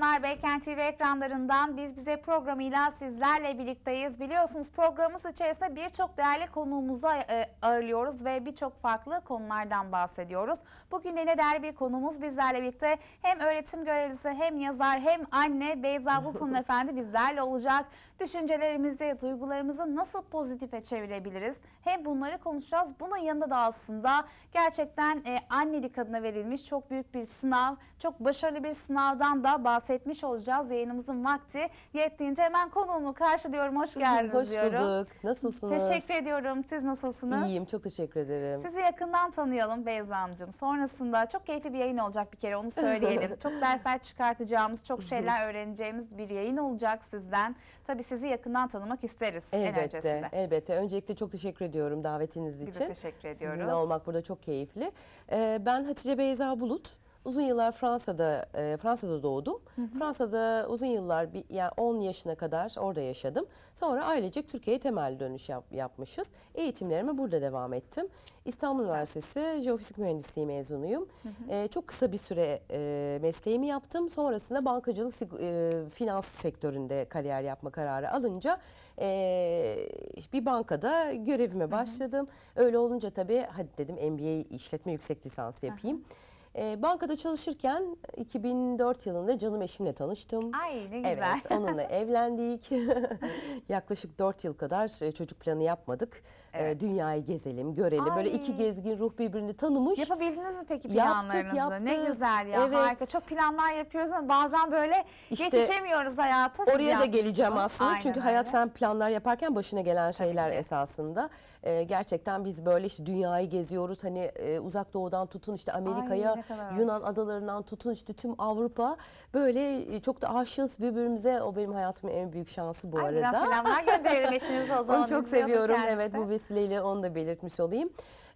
yayınlar Beykent TV ekranlarından Biz Bize programıyla sizlerle birlikteyiz. Biliyorsunuz programımız içerisinde birçok değerli konuğumuzu e, ağırlıyoruz ve birçok farklı konulardan bahsediyoruz. Bugün yine değerli bir konuğumuz bizlerle birlikte hem öğretim görevlisi hem yazar hem anne Beyza Bultun Efendi bizlerle olacak düşüncelerimizi, duygularımızı nasıl pozitife çevirebiliriz? Hem bunları konuşacağız. Bunun yanında da aslında gerçekten e, annelik adına verilmiş çok büyük bir sınav, çok başarılı bir sınavdan da bahsetmiş olacağız. Yayınımızın vakti yettiğince hemen konuğumu karşılıyorum. Hoş geldiniz Hoş diyorum. bulduk. Nasılsınız? Teşekkür ediyorum. Siz nasılsınız? İyiyim. Çok teşekkür ederim. Sizi yakından tanıyalım Beyza amcım. Sonrasında çok keyifli bir yayın olacak bir kere onu söyleyelim. çok dersler çıkartacağımız, çok şeyler öğreneceğimiz bir yayın olacak sizden. Tabii sizi yakından tanımak isteriz Elbette, elbette. Öncelikle çok teşekkür ediyorum davetiniz için. Biz de teşekkür ediyoruz. Sizinle olmak burada çok keyifli. Ee, ben Hatice Beyza Bulut uzun yıllar Fransa'da e, Fransa'da doğdum. Hı hı. Fransa'da uzun yıllar bir, yani 10 yaşına kadar orada yaşadım. Sonra ailecek Türkiye'ye temel dönüş yap, yapmışız. Eğitimlerimi burada devam ettim. İstanbul Üniversitesi Jeofizik Mühendisliği mezunuyum. Hı hı. E, çok kısa bir süre e, mesleğimi yaptım. Sonrasında bankacılık e, finans sektöründe kariyer yapma kararı alınca e, bir bankada görevime başladım. Hı hı. Öyle olunca tabii hadi dedim MBA işletme yüksek lisansı yapayım. Hı hı. E, bankada çalışırken 2004 yılında canım eşimle tanıştım. Ay ne güzel. Evet onunla evlendik. Yaklaşık 4 yıl kadar e, çocuk planı yapmadık. Ee, evet. Dünyayı gezelim, görelim. Ay. Böyle iki gezgin ruh birbirini tanımış. Yapabildiniz mi peki planlarınızı? Yaptık, yaptık. Ne güzel ya evet. harika. Çok planlar yapıyoruz ama bazen böyle işte, yetişemiyoruz hayata. Oraya da geleceğim aslında. Aynen Çünkü öyle. hayat sen planlar yaparken başına gelen şeyler esasında. E, gerçekten biz böyle işte dünyayı geziyoruz. Hani e, uzak doğudan tutun işte Amerika'ya, Yunan adalarından tutun işte tüm Avrupa. Böyle e, çok da aşığız birbirimize. O benim hayatımın en büyük şansı bu Ay, arada. Selamlar gönderelim eşinize o zaman. Onu çok seviyorum. Evet bu vesileyle onu da belirtmiş olayım.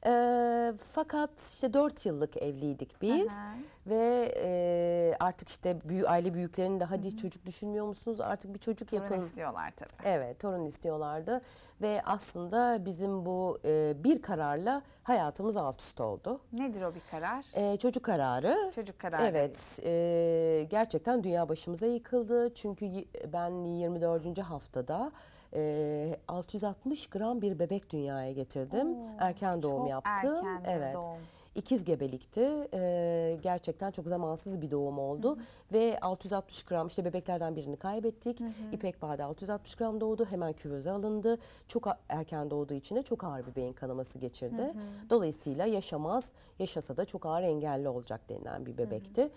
E, fakat işte dört yıllık evliydik biz. Aha. Ve e, artık işte büyü, aile büyüklerinin de hadi Hı -hı. çocuk düşünmüyor musunuz? Artık bir çocuk torun yapın. Torun istiyorlar tabii. Evet torun istiyorlardı. Ve aslında bizim bu e, bir kararla hayatımız alt üst oldu. Nedir o bir karar? E, çocuk kararı. Çocuk kararı. Evet e, gerçekten dünya başımıza yıkıldı. Çünkü ben 24. haftada e, 660 gram bir bebek dünyaya getirdim. Oo, erken doğum yaptım. Erken evet. doğum. İkiz gebelikti. Ee, gerçekten çok zamansız bir doğum oldu. Hı hı. Ve 660 gram işte bebeklerden birini kaybettik. Hı hı. İpek Bade 660 gram doğdu. Hemen küvöze alındı. Çok erken doğduğu için de çok ağır bir beyin kanaması geçirdi. Hı hı. Dolayısıyla yaşamaz, yaşasa da çok ağır engelli olacak denilen bir bebekti. Hı hı.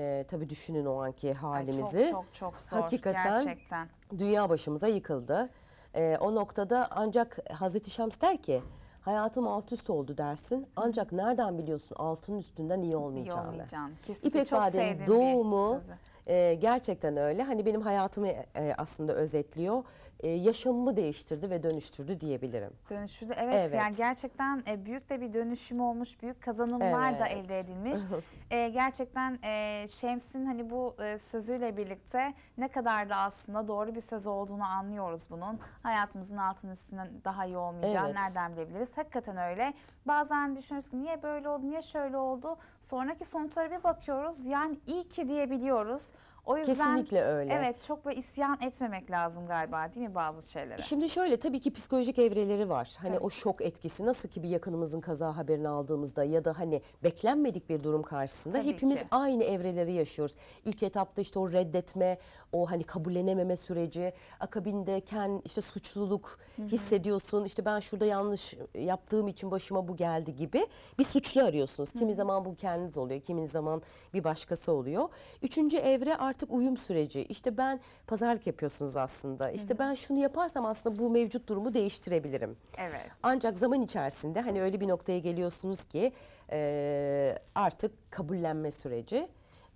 Ee, tabii düşünün o anki halimizi. Ay çok çok çok zor Hakikaten gerçekten. Dünya başımıza yıkıldı. E, o noktada ancak Hazreti Şams der ki hayatım alt üst oldu dersin. Ancak nereden biliyorsun altın üstünden iyi olmayacağını. İyi olmayacağını. İpek Bade'nin doğumu e, gerçekten öyle. Hani benim hayatımı e, aslında özetliyor. E, yaşamımı değiştirdi ve dönüştürdü diyebilirim. Dönüştürdü evet, evet. yani gerçekten e, büyük de bir dönüşüm olmuş, büyük kazanımlar evet. da elde edilmiş. E, gerçekten e, Şems'in hani bu sözüyle birlikte ne kadar da aslında doğru bir söz olduğunu anlıyoruz bunun. Hayatımızın altının üstünden daha iyi olmayacağını evet. nereden bilebiliriz? Hakikaten öyle. Bazen düşünürüz ki niye böyle oldu, niye şöyle oldu? Sonraki sonuçlara bir bakıyoruz. Yani iyi ki diyebiliyoruz. O yüzden Kesinlikle öyle. Evet çok böyle isyan etmemek lazım galiba değil mi bazı şeylere? Şimdi şöyle tabii ki psikolojik evreleri var. Hani o şok etkisi nasıl ki bir yakınımızın kaza haberini aldığımızda ya da hani beklenmedik bir durum karşısında Tabii hepimiz ki. aynı evreleri yaşıyoruz. İlk etapta işte o reddetme, o hani kabullenememe süreci akabinde ken işte suçluluk hissediyorsun işte ben şurada yanlış yaptığım için başıma bu geldi gibi bir suçlu arıyorsunuz. Kimi zaman bu kendiniz oluyor kimi zaman bir başkası oluyor. Üçüncü evre artık uyum süreci işte ben pazarlık yapıyorsunuz aslında işte ben şunu yaparsam aslında bu mevcut durumu değiştirebilirim. Evet. Ancak zaman içerisinde hani öyle bir noktaya geliyorsunuz ki e, artık kabullenme süreci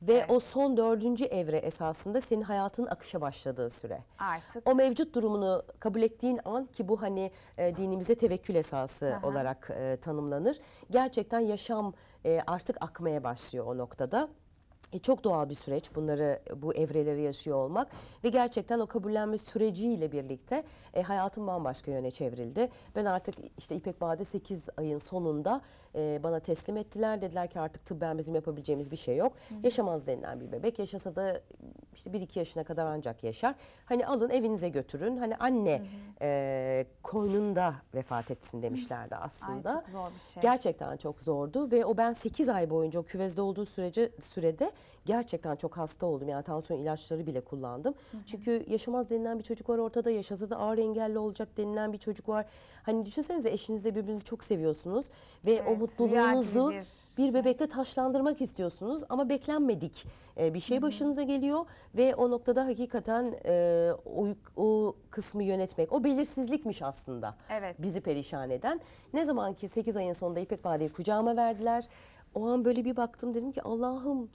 ve evet. o son dördüncü evre esasında senin hayatın akışa başladığı süre. Artık. O mevcut durumunu kabul ettiğin an ki bu hani e, dinimize tevekkül esası Aha. olarak e, tanımlanır. Gerçekten yaşam e, artık akmaya başlıyor o noktada. E çok doğal bir süreç bunları bu evreleri yaşıyor olmak ve gerçekten o kabullenme süreciyle birlikte e, hayatım bambaşka yöne çevrildi. Ben artık işte İpek Bade 8 ayın sonunda e, bana teslim ettiler. Dediler ki artık tıbben bizim yapabileceğimiz bir şey yok. Hı. Yaşamaz denilen bir bebek. Yaşasa da işte 1-2 yaşına kadar ancak yaşar. Hani alın evinize götürün. Hani anne hı E, koynunda vefat etsin demişlerdi aslında. Ay, çok zor bir şey. Gerçekten çok zordu ve o ben 8 ay boyunca o küvezde olduğu sürece sürede gerçekten çok hasta oldum. Yani tansiyon ilaçları bile kullandım. Hı hı. Çünkü yaşamaz denilen bir çocuk var ortada. Yaşasa da ağır engelli olacak denilen bir çocuk var. Hani düşünsenize eşinizle birbirinizi çok seviyorsunuz. Ve evet, o mutluluğunuzu bir. bebekle taşlandırmak istiyorsunuz. Ama beklenmedik e, bir şey başınıza geliyor. Ve o noktada hakikaten e, o, o kısmı yönetmek. O belirsizlikmiş aslında. Evet. Bizi perişan eden. Ne zaman ki 8 ayın sonunda İpek badeyi kucağıma verdiler o an böyle bir baktım dedim ki Allah'ım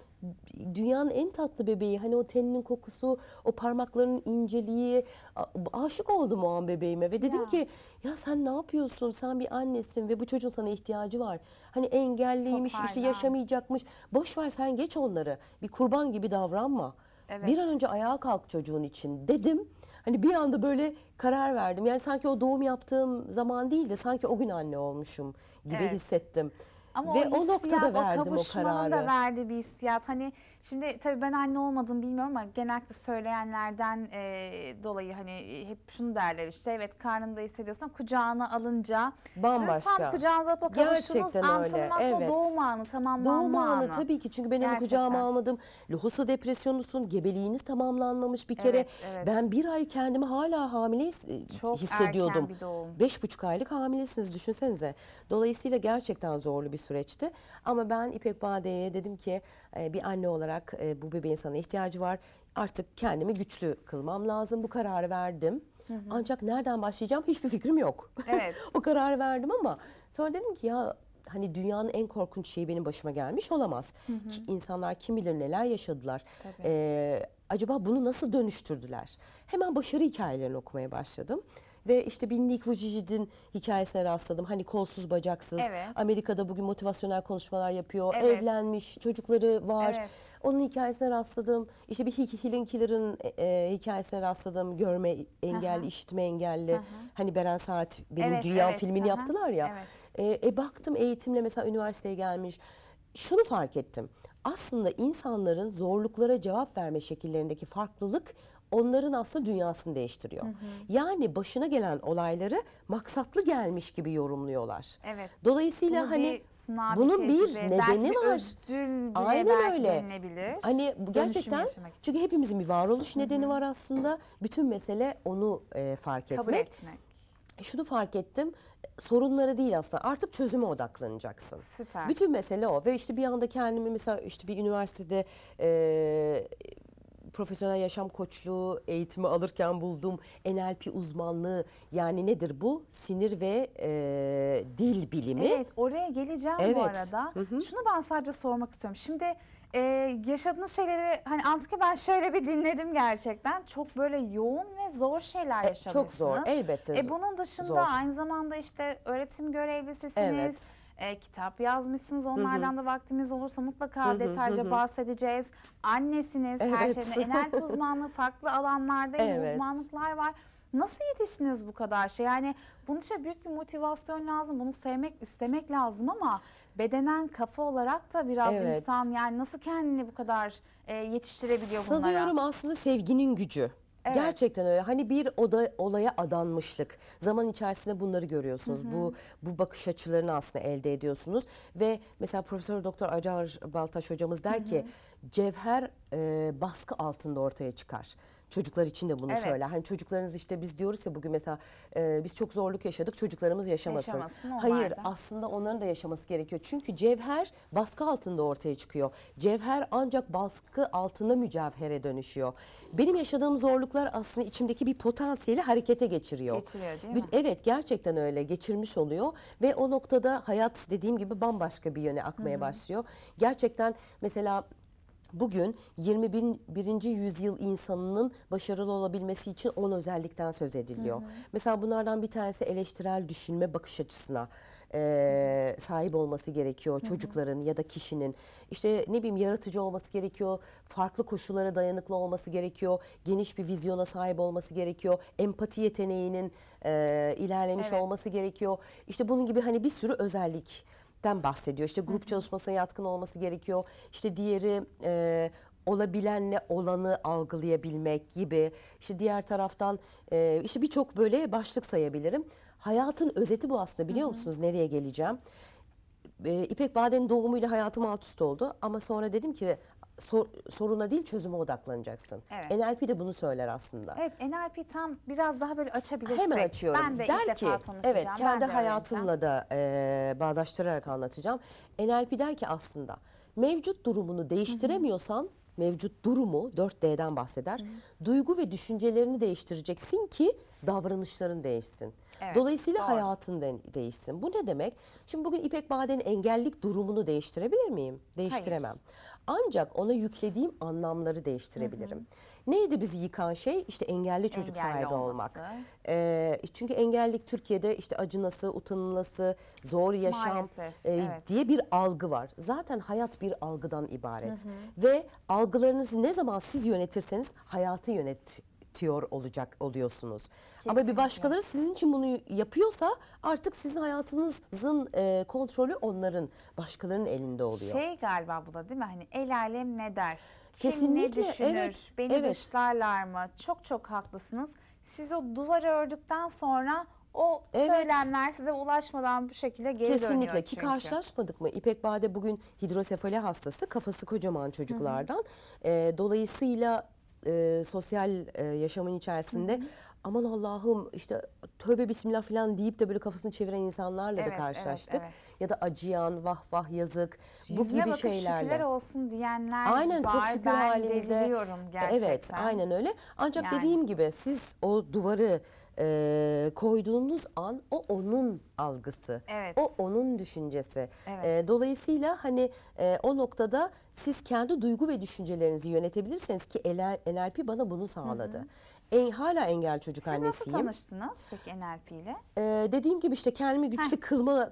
dünyanın en tatlı bebeği. Hani o teninin kokusu, o parmaklarının inceliği. Aşık oldum o an bebeğime ve dedim ya. ki ya sen ne yapıyorsun? Sen bir annesin ve bu çocuğun sana ihtiyacı var. Hani engelliymiş, işte yaşamayacakmış. Boş ver sen geç onları. Bir kurban gibi davranma. Evet. Bir an önce ayağa kalk çocuğun için dedim. Hani bir anda böyle karar verdim. Yani sanki o doğum yaptığım zaman değil de sanki o gün anne olmuşum gibi evet. hissettim. Ama Ve o, hissiyat, o noktada verdim o, o kararı. da verdi bir hissiyat. Hani Şimdi tabii ben anne olmadığımı bilmiyorum ama genellikle söyleyenlerden e, dolayı hani hep şunu derler işte evet karnında hissediyorsan kucağına alınca bambaşka. Sizin tam kucağınıza bakavuşunuz anlatılmaz evet. doğum anı tamam Doğum anı, anı tabii ki çünkü ben Gerçekten. onu kucağıma almadım. Lohusa depresyonusun, gebeliğiniz tamamlanmamış bir kere. Evet, evet. Ben bir ay kendimi hala hamile e, Çok hissediyordum. Erken bir doğum. Beş buçuk aylık hamilesiniz düşünsenize. Dolayısıyla gerçekten zorlu bir süreçti. Ama ben İpek Bade'ye dedim ki ee, bir anne olarak e, bu bebeğin sana ihtiyacı var. Artık kendimi güçlü kılmam lazım. Bu kararı verdim. Hı hı. Ancak nereden başlayacağım hiçbir fikrim yok. Evet. o kararı verdim ama sonra dedim ki ya hani dünyanın en korkunç şeyi benim başıma gelmiş olamaz. Hı hı. Ki insanlar kim bilir neler yaşadılar. Ee, acaba bunu nasıl dönüştürdüler? Hemen başarı hikayelerini okumaya başladım. Ve işte Binlik Vucicic'in hikayesine rastladım. Hani kolsuz bacaksız. Evet. Amerika'da bugün motivasyonel konuşmalar yapıyor. Evet. Evlenmiş, çocukları var. Evet. Onun hikayesine rastladım. İşte bir Helen Killer'ın e, e, hikayesine rastladım. Görme engelli, Aha. işitme engelli. Aha. Hani Beren Saat benim evet, Dünya evet. filmini Aha. yaptılar ya. Evet. E, e baktım eğitimle mesela üniversiteye gelmiş. Şunu fark ettim aslında insanların zorluklara cevap verme şekillerindeki farklılık onların aslında dünyasını değiştiriyor. Hı hı. Yani başına gelen olayları maksatlı gelmiş gibi yorumluyorlar. Evet. Dolayısıyla Bunu hani sınav bunun bir nedeni belki var. Ödül Aynen öyle. Hani gerçekten çünkü hepimizin bir varoluş nedeni hı hı. var aslında. Bütün mesele onu e, fark Kabul etmek. etmek şunu fark ettim. Sorunları değil aslında. Artık çözüme odaklanacaksın. Süper. Bütün mesele o. Ve işte bir anda kendimi mesela işte bir üniversitede e, profesyonel yaşam koçluğu eğitimi alırken bulduğum NLP uzmanlığı yani nedir bu? Sinir ve e, dil bilimi. Evet oraya geleceğim evet. bu arada. Hı hı. Şunu ben sadece sormak istiyorum. Şimdi e, yaşadığınız şeyleri hani Antike ben şöyle bir dinledim gerçekten. Çok böyle yoğun ve zor şeyler yaşamışsınız. E, çok zor elbette. E, bunun dışında zor. aynı zamanda işte öğretim görevlisisiniz. Evet e, kitap yazmışsınız. Onlardan hı hı. da vaktimiz olursa mutlaka hı hı, detaylıca hı. bahsedeceğiz. Annesiniz, evet. her şeyin enerji uzmanlığı farklı alanlarda evet. uzmanlıklar var. Nasıl yetiştiniz bu kadar şey? Yani bunun için büyük bir motivasyon lazım. Bunu sevmek, istemek lazım ama bedenen kafa olarak da biraz evet. insan yani nasıl kendini bu kadar e, yetiştirebiliyor bunlara? Sanıyorum aslında sevginin gücü. Evet. Gerçekten öyle. Hani bir oda, olaya adanmışlık. Zaman içerisinde bunları görüyorsunuz. Hı hı. Bu bu bakış açılarını aslında elde ediyorsunuz ve mesela Profesör Doktor Acar Baltaş hocamız der hı hı. ki cevher e, baskı altında ortaya çıkar. Çocuklar için de bunu Evet. söyler. Hani çocuklarınız işte biz diyoruz ya bugün mesela e, biz çok zorluk yaşadık çocuklarımız yaşamasın. Yaşamasın, Hayır aslında onların da yaşaması gerekiyor. Çünkü cevher baskı altında ortaya çıkıyor. Cevher ancak baskı altında mücevhere dönüşüyor. Benim yaşadığım zorluklar aslında içimdeki bir potansiyeli harekete geçiriyor. Geçiriyor, değil mi? Evet gerçekten öyle geçirmiş oluyor ve o noktada hayat dediğim gibi bambaşka bir yöne akmaya başlıyor. Gerçekten mesela Bugün 21. yüzyıl insanının başarılı olabilmesi için 10 özellikten söz ediliyor. Hı hı. Mesela bunlardan bir tanesi eleştirel düşünme bakış açısına e, sahip olması gerekiyor Hı-hı. çocukların ya da kişinin. İşte ne bileyim yaratıcı olması gerekiyor, farklı koşullara dayanıklı olması gerekiyor, geniş bir vizyona sahip olması gerekiyor, empati yeteneğinin e, ilerlemiş evet. olması gerekiyor. İşte bunun gibi hani bir sürü özellik den bahsediyor. İşte grup çalışmasına yatkın olması gerekiyor. İşte diğeri e, olabilenle olanı algılayabilmek gibi. İşte diğer taraftan e, işte birçok böyle başlık sayabilirim. Hayatın özeti bu aslında biliyor Hı-hı. musunuz nereye geleceğim? E, İpek Baden'in doğumuyla hayatım alt üst oldu ama sonra dedim ki sor, soruna değil çözüme odaklanacaksın. Evet. NLP de bunu söyler aslında. Evet NLP tam biraz daha böyle açabilirsek. Hemen açıyorum. Ben de Der ilk ki, defa konuşacağım. Evet kendi hayatımla da e, bağdaştırarak anlatacağım. NLP der ki aslında mevcut durumunu değiştiremiyorsan mevcut durumu 4D'den bahseder. Hı -hı. Duygu ve düşüncelerini değiştireceksin ki davranışların değişsin. Evet, Dolayısıyla doğru. hayatın de- değişsin. Bu ne demek? Şimdi bugün İpek Bade'nin engellik durumunu değiştirebilir miyim? Değiştiremem. Ancak ona yüklediğim anlamları değiştirebilirim. Neydi bizi yıkan şey? İşte engelli çocuk Engelli sahibi olmak. Ee, çünkü engellik Türkiye'de işte acınası, utanılası, zor yaşam Maalesef, e, evet. diye bir algı var. Zaten hayat bir algıdan ibaret. Ve algılarınızı ne zaman siz yönetirseniz hayatı yönetir üretiyor olacak oluyorsunuz. Kesinlikle. Ama bir başkaları sizin için bunu yapıyorsa artık sizin hayatınızın e, kontrolü onların, başkalarının elinde oluyor. Şey galiba bu da değil mi? Hani el alem ne der? Kim Kesinlikle. ne düşünür? Evet, Beni evet. dışlarlar mı? Çok çok haklısınız. Siz o duvarı ördükten sonra o evet. söylemler size ulaşmadan bu şekilde geri Kesinlikle. dönüyor Kesinlikle ki karşılaşmadık mı? İpek Bade bugün hidrosefali hastası kafası kocaman çocuklardan. Hı hı. E, dolayısıyla e, sosyal e, yaşamın içerisinde hı hı. aman Allah'ım işte tövbe bismillah falan deyip de böyle kafasını çeviren insanlarla evet, da karşılaştık. Evet, evet. Ya da acıyan, vah vah yazık Yüzüne bu gibi şeylerle. şükürler olsun diyenler aynen, var. Çok şükür ben halimize. gerçekten. Evet aynen öyle. Ancak yani. dediğim gibi siz o duvarı e, koyduğumuz an o onun algısı. Evet. O onun düşüncesi. Evet. E, dolayısıyla hani e, o noktada siz kendi duygu ve düşüncelerinizi yönetebilirseniz ki NLP bana bunu sağladı. Hı hı. En, hala engel çocuk Siz annesiyim. Siz nasıl tanıştınız peki NLP ile? Ee, dediğim gibi işte kendimi güçlü Heh.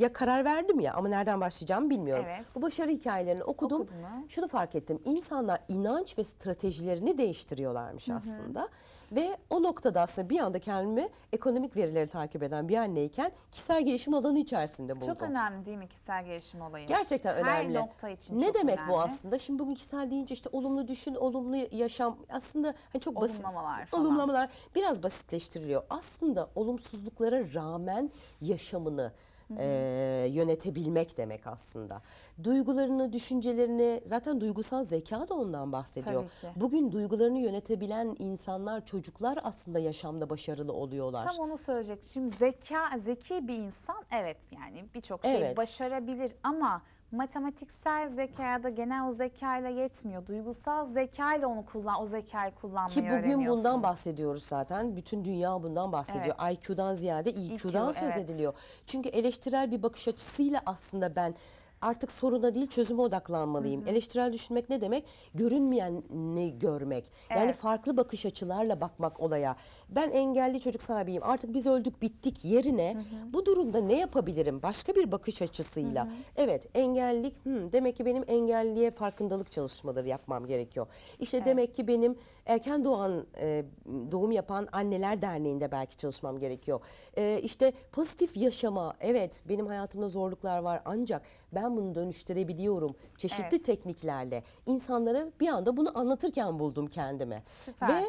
ya karar verdim ya ama nereden başlayacağımı bilmiyorum. Evet. Bu başarı hikayelerini okudum. Okudun Şunu fark ettim. İnsanlar inanç ve stratejilerini değiştiriyorlarmış Hı -hı. aslında. Ve o noktada aslında bir anda kendimi ekonomik verileri takip eden bir anneyken kişisel gelişim alanı içerisinde buldum. Çok önemli değil mi kişisel gelişim olayı? Gerçekten önemli. Her nokta için Ne demek önemli. bu aslında? Şimdi bu kişisel deyince işte olumlu düşün, olumlu yaşam aslında hani çok basit. Olumlamalar falan. Olumlamalar biraz basitleştiriliyor. Aslında olumsuzluklara rağmen yaşamını e, yönetebilmek demek aslında. Duygularını, düşüncelerini zaten duygusal zeka da ondan bahsediyor. Bugün duygularını yönetebilen insanlar, çocuklar aslında yaşamda başarılı oluyorlar. Tam onu söyleyecektim. Şimdi zeka, zeki bir insan evet yani birçok şeyi evet. başarabilir ama matematiksel zekaya da genel o zekayla yetmiyor. Duygusal zekayla onu kullan, o zekayı kullanmayı Ki bugün bundan bahsediyoruz zaten. Bütün dünya bundan bahsediyor. Evet. IQ'dan ziyade EQ'dan IQ, söz evet. ediliyor. Çünkü eleştirel bir bakış açısıyla aslında ben artık soruna değil çözüme odaklanmalıyım. Hı hı. Eleştirel düşünmek ne demek? Görünmeyeni görmek. Evet. Yani farklı bakış açılarla bakmak olaya ben engelli çocuk sahibiyim artık biz öldük bittik yerine hı hı. bu durumda ne yapabilirim başka bir bakış açısıyla. Hı hı. Evet engellik hı, hmm, demek ki benim engelliye farkındalık çalışmaları yapmam gerekiyor. İşte evet. demek ki benim erken doğan e, doğum yapan anneler derneğinde belki çalışmam gerekiyor. E, işte pozitif yaşama evet benim hayatımda zorluklar var ancak ben bunu dönüştürebiliyorum çeşitli evet. tekniklerle insanlara bir anda bunu anlatırken buldum kendime. Süper. Ve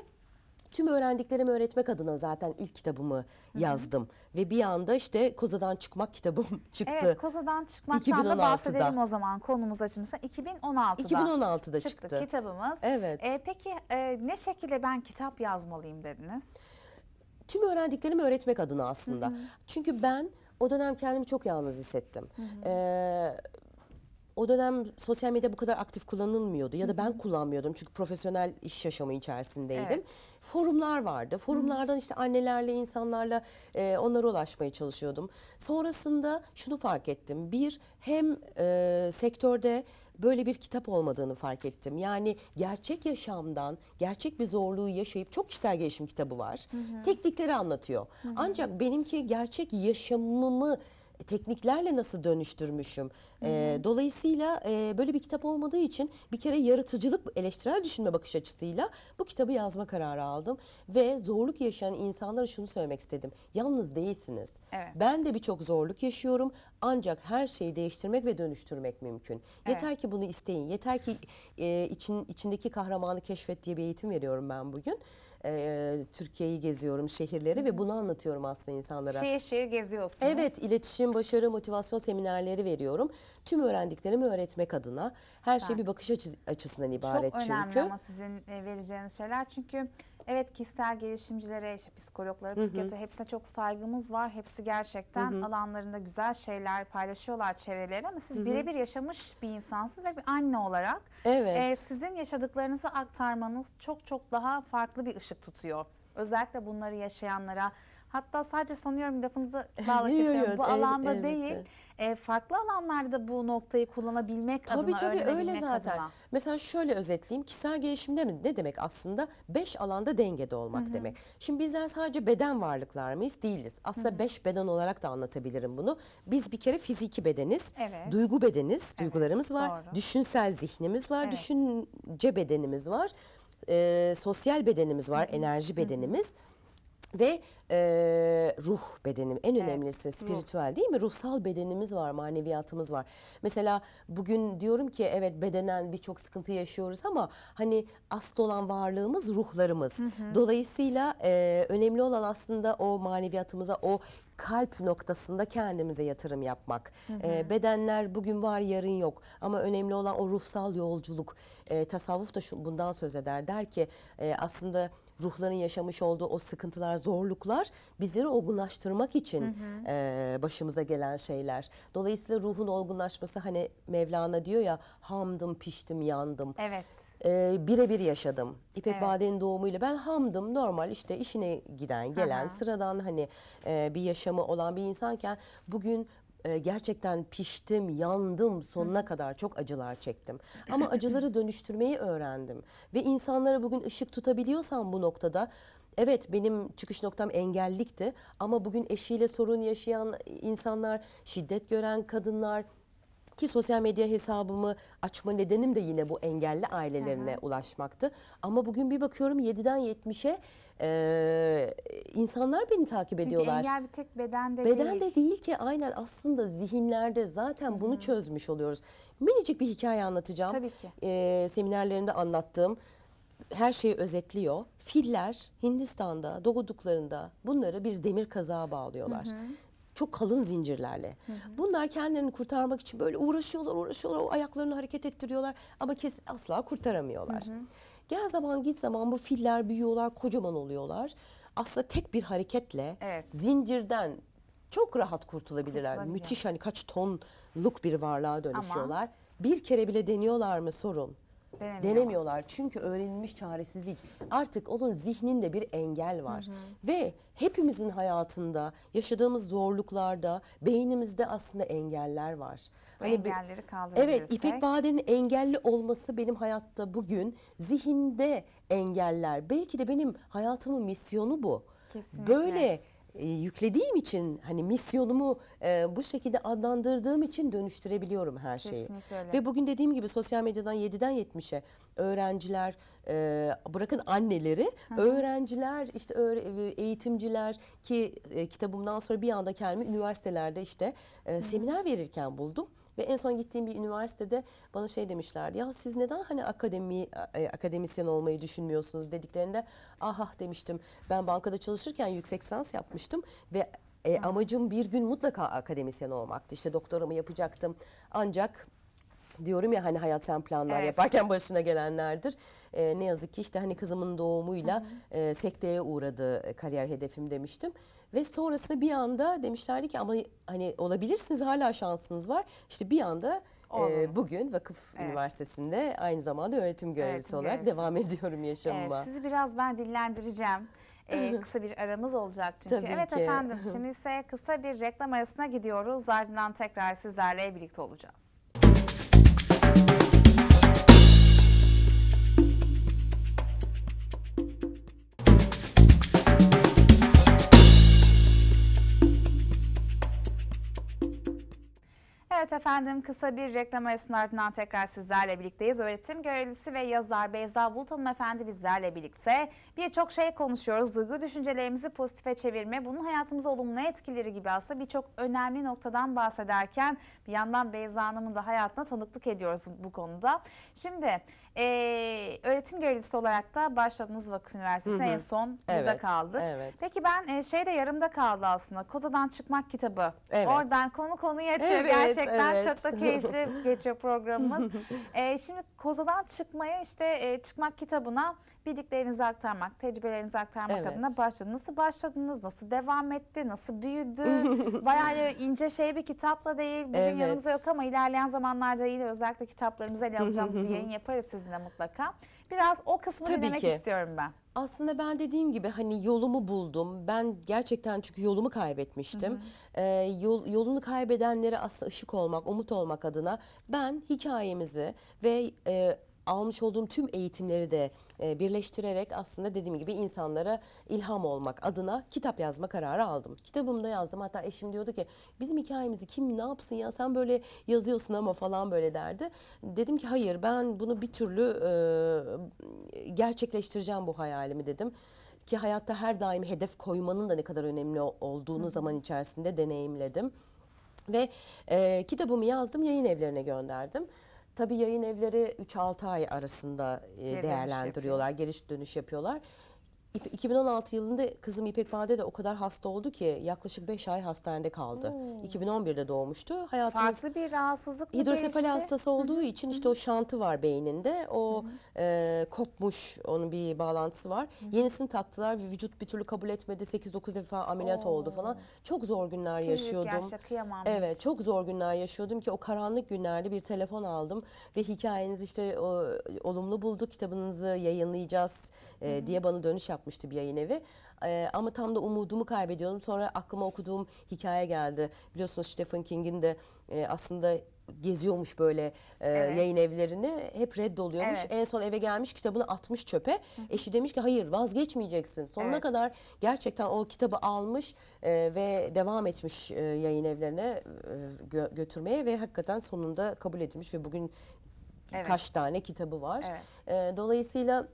tüm öğrendiklerimi öğretmek adına zaten ilk kitabımı Hı-hı. yazdım. Ve bir anda işte Koza'dan çıkmak kitabım çıktı. Evet Koza'dan çıkmaktan 2016'da. da bahsedelim o zaman konumuz açılmışken. 2016'da, 2016'da çıktı, çıktı. kitabımız. Evet. E, peki e, ne şekilde ben kitap yazmalıyım dediniz? Tüm öğrendiklerimi öğretmek adına aslında. Hı-hı. Çünkü ben o dönem kendimi çok yalnız hissettim. Ee, o dönem sosyal medya bu kadar aktif kullanılmıyordu ya da ben kullanmıyordum çünkü profesyonel iş yaşamı içerisindeydim. Evet. Forumlar vardı. Forumlardan işte annelerle, insanlarla e, onlara ulaşmaya çalışıyordum. Sonrasında şunu fark ettim. Bir hem e, sektörde böyle bir kitap olmadığını fark ettim. Yani gerçek yaşamdan, gerçek bir zorluğu yaşayıp çok kişisel gelişim kitabı var. Hı hı. Teknikleri anlatıyor. Hı hı. Ancak benimki gerçek yaşamımı tekniklerle nasıl dönüştürmüşüm. E, dolayısıyla e, böyle bir kitap olmadığı için bir kere yaratıcılık, eleştirel düşünme bakış açısıyla bu kitabı yazma kararı aldım. Ve zorluk yaşayan insanlara şunu söylemek istedim. Yalnız değilsiniz. Evet. Ben de birçok zorluk yaşıyorum ancak her şeyi değiştirmek ve dönüştürmek mümkün. Evet. Yeter ki bunu isteyin. Yeter ki e, için, içindeki kahramanı keşfet diye bir eğitim veriyorum ben bugün e, Türkiye'yi geziyorum, şehirleri ve bunu anlatıyorum aslında insanlara. Şehir şehir geziyorsunuz. Evet, iletişim, başarı, motivasyon seminerleri veriyorum. Tüm öğrendiklerimi öğretmek adına. Her şey Süper. şey bir bakış açı, açısından ibaret çünkü. Çok önemli ama sizin vereceğiniz şeyler çünkü Evet kişisel gelişimcilere, işte psikologlara, psikiyatra hepsine çok saygımız var. Hepsi gerçekten Hı-hı. alanlarında güzel şeyler paylaşıyorlar çevrelerine ama siz birebir yaşamış bir insansınız ve bir anne olarak evet. e, sizin yaşadıklarınızı aktarmanız çok çok daha farklı bir ışık tutuyor. Özellikle bunları yaşayanlara Hatta sadece sanıyorum lafınızı bağla kesiyorum. Bu alanda evet, değil. E, farklı alanlarda bu noktayı kullanabilmek tabii, adına Tabii tabii öyle zaten. Adına. Mesela şöyle özetleyeyim. Kişisel gelişimde mi? ne demek aslında? Beş alanda dengede olmak Hı-hı. demek. Şimdi bizler sadece beden varlıklar mıyız? Değiliz. Aslında Hı-hı. beş beden olarak da anlatabilirim bunu. Biz bir kere fiziki bedeniz, evet. duygu bedeniz, evet. duygularımız var. Doğru. Düşünsel zihnimiz var, evet. düşünce bedenimiz var. E, sosyal bedenimiz var, Hı-hı. enerji bedenimiz. Hı-hı ve e, ruh bedenim en önemlisi evet, spiritüel ruh. değil mi? Ruhsal bedenimiz var, maneviyatımız var. Mesela bugün diyorum ki evet bedenen birçok sıkıntı yaşıyoruz ama hani asıl olan varlığımız ruhlarımız. Hı hı. Dolayısıyla e, önemli olan aslında o maneviyatımıza, o kalp noktasında kendimize yatırım yapmak. Hı hı. E, bedenler bugün var yarın yok ama önemli olan o ruhsal yolculuk. E, tasavvuf da şu, bundan söz eder. Der ki e, aslında ruhların yaşamış olduğu o sıkıntılar, zorluklar bizleri olgunlaştırmak için hı hı. E, başımıza gelen şeyler. Dolayısıyla ruhun olgunlaşması hani Mevlana diyor ya hamdım, piştim, yandım. Evet e, birebir yaşadım. İpek evet. Bade'nin doğumuyla ben hamdım normal işte işine giden gelen Aha. sıradan hani e, bir yaşamı olan bir insanken bugün e, gerçekten piştim, yandım sonuna kadar çok acılar çektim. Ama acıları dönüştürmeyi öğrendim. Ve insanlara bugün ışık tutabiliyorsam bu noktada Evet benim çıkış noktam engellikti ama bugün eşiyle sorun yaşayan insanlar, şiddet gören kadınlar, ki sosyal medya hesabımı açma nedenim de yine bu engelli ailelerine Aha. ulaşmaktı. Ama bugün bir bakıyorum 7'den 70'e ee, insanlar beni takip Çünkü ediyorlar. Çünkü engel bir tek bedende beden değil. Beden de değil ki aynen aslında zihinlerde zaten Hı-hı. bunu çözmüş oluyoruz. Minicik bir hikaye anlatacağım. Tabii ki. Ee, seminerlerinde anlattığım her şeyi özetliyor. Filler Hindistan'da doğduklarında bunları bir demir kazağa bağlıyorlar. Hı hı. Çok kalın zincirlerle. Hı hı. Bunlar kendilerini kurtarmak için böyle uğraşıyorlar, uğraşıyorlar, o ayaklarını hareket ettiriyorlar ama kes asla kurtaramıyorlar. Hı hı. Gel zaman git zaman bu filler büyüyorlar, kocaman oluyorlar. Aslında tek bir hareketle evet. zincirden çok rahat kurtulabilirler. Müthiş hani kaç tonluk bir varlığa dönüşüyorlar. Ama... Bir kere bile deniyorlar mı sorun. Denemiyor. denemiyorlar. Çünkü öğrenilmiş çaresizlik. Artık onun zihninde bir engel var. Hı hı. Ve hepimizin hayatında yaşadığımız zorluklarda beynimizde aslında engeller var. hani engelleri kaldırabilirsek. Evet İpek Bade'nin engelli olması benim hayatta bugün zihinde engeller. Belki de benim hayatımın misyonu bu. Kesinlikle. Böyle e, yüklediğim için hani misyonumu e, bu şekilde adlandırdığım için dönüştürebiliyorum her şeyi. Ve bugün dediğim gibi sosyal medyadan 7'den 70'e öğrenciler e, bırakın anneleri Hı-hı. öğrenciler işte öğre, e, eğitimciler ki e, kitabımdan sonra bir anda kendimi üniversitelerde işte e, seminer verirken buldum. Ve en son gittiğim bir üniversitede bana şey demişlerdi. Ya siz neden hani akademi e, akademisyen olmayı düşünmüyorsunuz dediklerinde ah demiştim. Ben bankada çalışırken yüksek lisans yapmıştım ve e, amacım bir gün mutlaka akademisyen olmaktı. İşte doktoramı yapacaktım. Ancak diyorum ya hani hayattan planlar evet. yaparken başına gelenlerdir. E, ne yazık ki işte hani kızımın doğumuyla e, sekteye uğradı e, kariyer hedefim demiştim. Ve sonrasında bir anda demişlerdi ki ama hani olabilirsiniz hala şansınız var. İşte bir anda e, bugün Vakıf evet. Üniversitesi'nde aynı zamanda öğretim görevlisi evet, olarak görevlisi. devam ediyorum yaşamıma. Evet, sizi biraz ben dinlendireceğim Ee, kısa bir aramız olacak çünkü. Tabii evet ki. efendim şimdi ise kısa bir reklam arasına gidiyoruz. Ardından tekrar sizlerle birlikte olacağız. Evet efendim kısa bir reklam arasının ardından tekrar sizlerle birlikteyiz. Öğretim görevlisi ve yazar Beyza Bulut Efendi bizlerle birlikte birçok şey konuşuyoruz. Duygu düşüncelerimizi pozitife çevirme, bunun hayatımızı olumlu etkileri gibi aslında birçok önemli noktadan bahsederken bir yandan Beyza Hanım'ın da hayatına tanıklık ediyoruz bu konuda. Şimdi e, öğretim görevlisi olarak da başladınız Vakıf Üniversitesi'ne en son evet, burada kaldı. Evet. Peki ben e, şey de yarımda kaldı aslında. Koza'dan Çıkmak kitabı. Evet. Oradan konu konuya açıyor evet, gerçekten Gerçekten evet. çok da keyifli geçiyor programımız. ee, şimdi kozadan çıkmaya işte e, çıkmak kitabına bildiklerinizi aktarmak, tecrübelerinizi aktarmak evet. adına başladınız. Nasıl başladınız? Nasıl devam etti? Nasıl büyüdü? Bayağı ince şey bir kitapla değil. Bugün evet. yanımızda yok ama ilerleyen zamanlarda yine özellikle kitaplarımızı ele alacağımız bir yayın yaparız sizinle mutlaka. Biraz o kısmı Tabii dinlemek istiyorum ben. Aslında ben dediğim gibi hani yolumu buldum. Ben gerçekten çünkü yolumu kaybetmiştim. Hı hı. Ee, yol, yolunu kaybedenlere aslında ışık olmak, umut olmak adına ben hikayemizi ve e, almış olduğum tüm eğitimleri de e, birleştirerek aslında dediğim gibi insanlara ilham olmak adına kitap yazma kararı aldım. Kitabımda yazdım hatta eşim diyordu ki bizim hikayemizi kim ne yapsın ya sen böyle yazıyorsun ama falan böyle derdi. Dedim ki hayır ben bunu bir türlü e, gerçekleştireceğim bu hayalimi dedim ki hayatta her daim hedef koymanın da ne kadar önemli olduğunu zaman içerisinde deneyimledim. Ve e, kitabımı yazdım, yayın evlerine gönderdim. Tabii yayın evleri 3-6 ay arasında e, değerlendiriyorlar, yapıyor. geliş dönüş yapıyorlar. 2016 yılında kızım İpek Bade de o kadar hasta oldu ki yaklaşık 5 ay hastanede kaldı. Hmm. 2011'de doğmuştu. Hayatımız Farklı bir rahatsızlık mı Hidrosefali gelişti? hastası olduğu için işte o şantı var beyninde. O e, kopmuş onun bir bağlantısı var. Yenisini taktılar ve vücut bir türlü kabul etmedi. 8-9 defa ameliyat Oo. oldu falan. Çok zor günler Kimlik yaşıyordum. Yaşa, kıyamam. Evet çok zor günler yaşıyordum ki o karanlık günlerde bir telefon aldım ve hikayenizi işte o, olumlu bulduk kitabınızı yayınlayacağız e, diye bana dönüş yaptı yapmıştı bir yayın evi. E, ama tam da umudumu kaybediyordum. Sonra aklıma okuduğum hikaye geldi. Biliyorsunuz Stephen King'in de e, aslında geziyormuş böyle e, evet. yayın evlerini hep reddoluyormuş. Evet. En son eve gelmiş kitabını atmış çöpe. Hı. Eşi demiş ki hayır vazgeçmeyeceksin. Sonuna evet. kadar gerçekten o kitabı almış e, ve devam etmiş e, yayın evlerine e, gö götürmeye ve hakikaten sonunda kabul edilmiş ve bugün evet. kaç tane kitabı var. Evet. E, dolayısıyla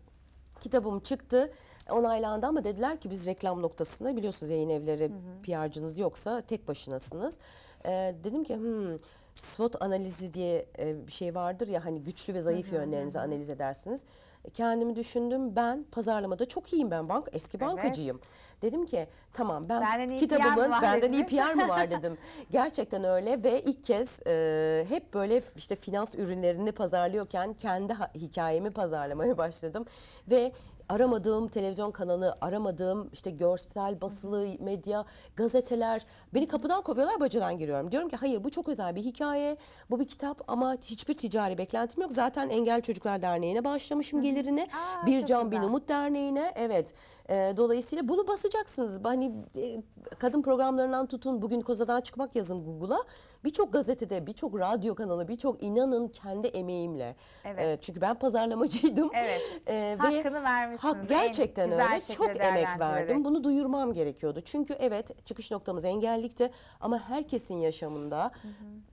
kitabım çıktı onaylandı ama dediler ki biz reklam noktasında biliyorsunuz yayın evleri PR'cınız yoksa tek başınasınız. Ee, dedim ki hmm, SWOT analizi diye e, bir şey vardır ya hani güçlü ve zayıf hı hı, yönlerinizi analiz edersiniz. E, kendimi düşündüm ben pazarlamada çok iyiyim ben bank eski evet. bankacıyım. Dedim ki tamam ben benden kitabımın benden iyi PR mı var dedim. Gerçekten öyle ve ilk kez e, hep böyle işte finans ürünlerini pazarlıyorken kendi hikayemi pazarlamaya başladım. Ve aramadığım televizyon kanalı, aramadığım işte görsel, basılı medya, gazeteler beni kapıdan kovuyorlar bacadan giriyorum. Diyorum ki hayır bu çok özel bir hikaye. Bu bir kitap ama hiçbir ticari beklentim yok. Zaten Engel Çocuklar Derneği'ne başlamışım gelirini. Aa, bir Can Bin Umut Derneği'ne. Evet. E, dolayısıyla bunu basacaksınız. Hani e, kadın programlarından tutun bugün kozadan çıkmak yazın Google'a birçok gazetede, birçok radyo kanalı, birçok inanın kendi emeğimle. Evet. E, çünkü ben pazarlamacıydım. Evet. E, Hakkını vermişsiniz. Hak, gerçekten öyle. Çok emek verdim. Bunu duyurmam gerekiyordu. Çünkü evet çıkış noktamız engellikti ama herkesin yaşamında hı hı.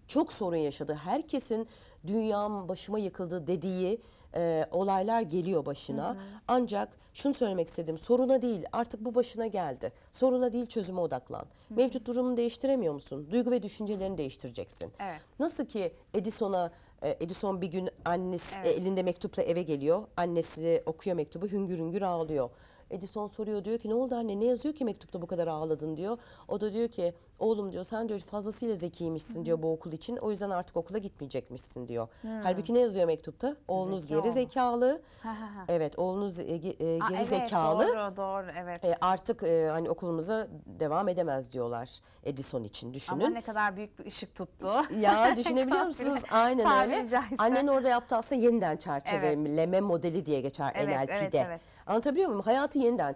çok sorun yaşadı. Herkesin dünyam başıma yıkıldı dediği e, olaylar geliyor başına. Hı hı. Ancak şunu söylemek istedim. Soruna değil artık bu başına geldi. Soruna değil çözüme odaklan. Hı hı. Mevcut durumunu değiştiremiyor musun? Duygu ve düşüncelerini değiştireceksin. Evet. Nasıl ki Edison'a e, Edison bir gün annesi e, evet. elinde mektupla eve geliyor. Annesi okuyor mektubu hüngür hüngür ağlıyor. Edison soruyor diyor ki ne oldu anne ne yazıyor ki mektupta bu kadar ağladın diyor. O da diyor ki Oğlum diyor sen diyor fazlasıyla zekiymişsin Hı -hı. diyor bu okul için. O yüzden artık okula gitmeyecekmişsin diyor. Hı. Halbuki ne yazıyor mektupta? Oğlunuz Zeki geri oğlum. zekalı. evet oğlunuz e, e, geri Aa, evet, zekalı. Doğru doğru evet. E, artık e, hani okulumuza devam edemez diyorlar Edison için düşünün. Ama ne kadar büyük bir ışık tuttu. Ya düşünebiliyor musunuz? Aynen öyle. Annen orada yaptı aslında yeniden çerçeveleme evet. modeli diye geçer evet, NLP'de. Evet, evet. Anlatabiliyor muyum? Hayatı yeniden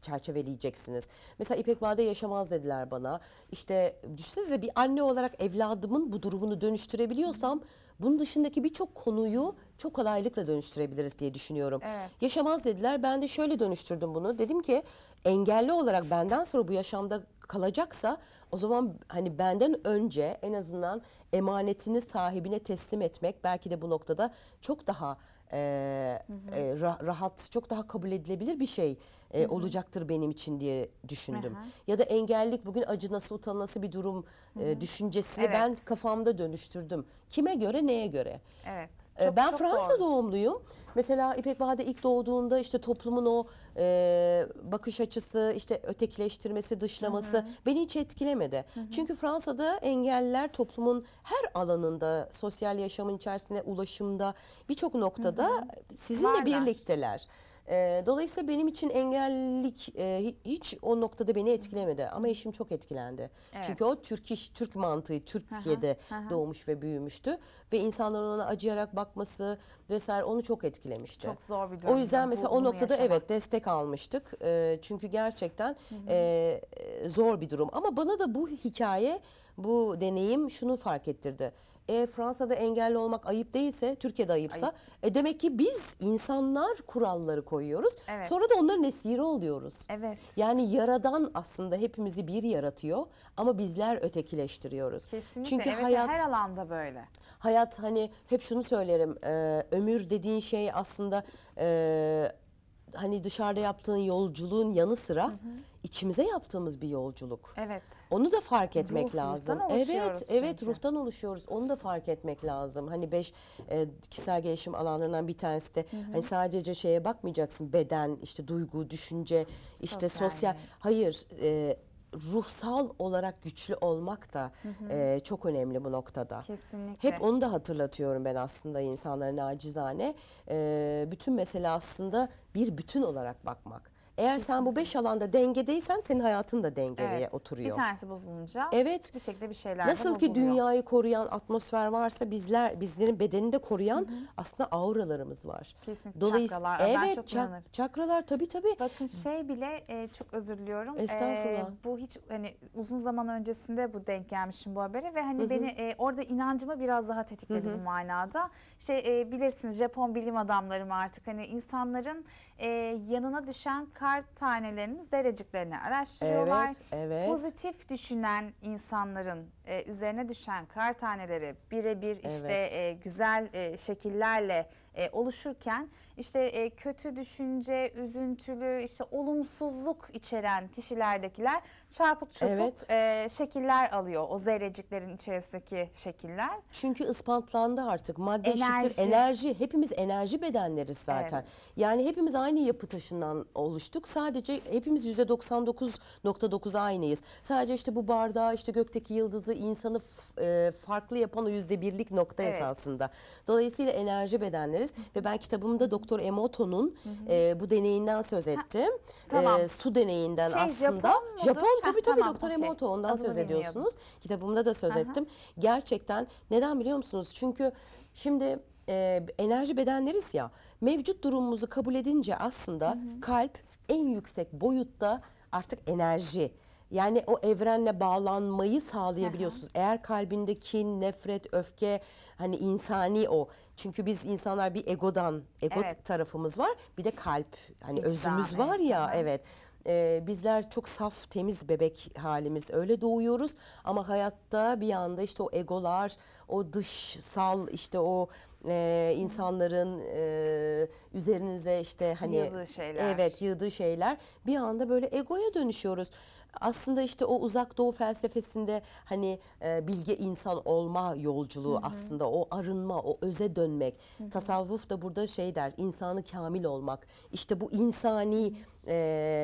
çerçeveleyeceksiniz. Mesela İpek Bağ'da yaşamaz dediler bana işte düşünsenize bir anne olarak evladımın bu durumunu dönüştürebiliyorsam bunun dışındaki birçok konuyu çok kolaylıkla dönüştürebiliriz diye düşünüyorum. Evet. Yaşamaz dediler. Ben de şöyle dönüştürdüm bunu. Dedim ki engelli olarak benden sonra bu yaşamda kalacaksa o zaman hani benden önce en azından emanetini sahibine teslim etmek belki de bu noktada çok daha e, hı hı. E, rahat, çok daha kabul edilebilir bir şey e, hı hı. olacaktır benim için diye düşündüm. Hı hı. Ya da engellik bugün acı acınası, utanası bir durum hı e, hı. E, düşüncesini evet. ben kafamda dönüştürdüm. Kime göre, neye göre? Evet. Ee, çok, ben çok Fransa doğru. doğumluyum. Mesela İpek Bade ilk doğduğunda işte toplumun o e, bakış açısı, işte ötekileştirmesi, dışlaması hı hı. beni hiç etkilemedi. Hı hı. Çünkü Fransa'da engelliler toplumun her alanında, sosyal yaşamın içerisinde ulaşımda birçok noktada hı hı. sizinle Varlar. birlikteler. E, dolayısıyla benim için engellilik e, hiç o noktada beni etkilemedi ama eşim çok etkilendi. Evet. Çünkü o Türk iş, Türk mantığı Türkiye'de aha, doğmuş ve büyümüştü ve insanların ona acıyarak bakması vesaire onu çok etkilemişti. Çok zor bir durum. O yüzden mesela o noktada yaşamak. evet destek almıştık. E, çünkü gerçekten e, e, zor bir durum ama bana da bu hikaye bu deneyim şunu fark ettirdi e, Fransa'da engelli olmak ayıp değilse, Türkiye'de ayıpsa ayıp. e, demek ki biz insanlar kuralları koyuyoruz. Evet. Sonra da onların esiri oluyoruz. Evet. Yani yaradan aslında hepimizi bir yaratıyor ama bizler ötekileştiriyoruz. Kesinlikle. Çünkü evet, hayat her alanda böyle. Hayat hani hep şunu söylerim. E, ömür dediğin şey aslında e, hani dışarıda yaptığın yolculuğun yanı sıra hı hı. içimize yaptığımız bir yolculuk. Evet. Onu da fark etmek Ruh, lazım. Evet, çünkü. evet ruhtan oluşuyoruz. Onu da fark etmek lazım. Hani beş e, kişisel gelişim alanlarından bir tanesi de hı hı. hani sadece şeye bakmayacaksın. Beden, işte duygu, düşünce, işte sosyal. sosyal. Hayır, e, ruhsal olarak güçlü olmak da hı hı. E, çok önemli bu noktada. Kesinlikle. Hep onu da hatırlatıyorum ben aslında insanların acizane. E, bütün mesele aslında bir bütün olarak bakmak. Eğer sen bu beş alanda dengedeysen senin hayatın da dengeye evet, oturuyor. Bir tanesi bozulunca evet, bir şekilde bir şeyler Nasıl ki dünyayı koruyan atmosfer varsa bizler bizlerin bedenini de koruyan Hı-hı. aslında auralarımız var. Kesinlikle Dolayısıyla, çakralar. Evet çok çak- inanırım. çakralar tabii tabii. Bakın şey bile e, çok özür diliyorum. Estağfurullah. E, bu hiç hani uzun zaman öncesinde bu denk gelmişim bu habere ve hani Hı-hı. beni e, orada inancımı biraz daha tetikledi Hı-hı. bu manada şey e, bilirsiniz Japon bilim adamları mı artık hani insanların e, yanına düşen kar tanelerinin dereciklerini araştırıyorlar. Evet, evet. Pozitif düşünen insanların e, üzerine düşen kar taneleri birebir işte evet. e, güzel e, şekillerle e, oluşurken işte e, kötü düşünce, üzüntülü, işte olumsuzluk içeren kişilerdekiler çarpık çırpık evet. E, şekiller alıyor. O zerreciklerin içerisindeki şekiller. Çünkü ispatlandı artık. Madde enerji. eşittir enerji. Hepimiz enerji bedenleriz zaten. Evet. Yani hepimiz aynı yapı taşından oluştuk. Sadece hepimiz %99.9 aynıyız. Sadece işte bu bardağı, işte gökteki yıldızı, insanı e, farklı yapan o %1'lik nokta evet. esasında. Dolayısıyla enerji bedenleriz ve ben kitabımda 9 Doktor Emoto'nun e, bu deneyinden söz etti. Tamam. E, su deneyinden Şey, aslında. Japon Japon tabii Ha, tabii tamam, Doktor okey. Emoto ondan Adını söz bilmiyordum. ediyorsunuz. Kitabımda da söz Aha. ettim. Gerçekten neden biliyor musunuz? Çünkü şimdi e, enerji bedenleriz ya. Mevcut durumumuzu kabul edince aslında kalp en yüksek boyutta artık enerji yani o evrenle bağlanmayı sağlayabiliyorsunuz. Eğer kalbindeki nefret, öfke hani insani o çünkü biz insanlar bir egodan, ego Evet. tarafımız var. Bir de kalp, yani İnsan, özümüz var evet. ya, evet. Ee, bizler çok saf, temiz bebek halimiz öyle doğuyoruz ama hayatta bir anda işte o egolar, o dışsal işte o e, insanların e, üzerinize işte hani Yığdığı şeyler. evet yığdığı şeyler bir anda böyle egoya dönüşüyoruz aslında işte o uzak doğu felsefesinde hani e, bilge insan olma yolculuğu hı hı. aslında o arınma, o öze dönmek. Hı hı. Tasavvuf da burada şey der, insanı kamil olmak. İşte bu insani hı hı e,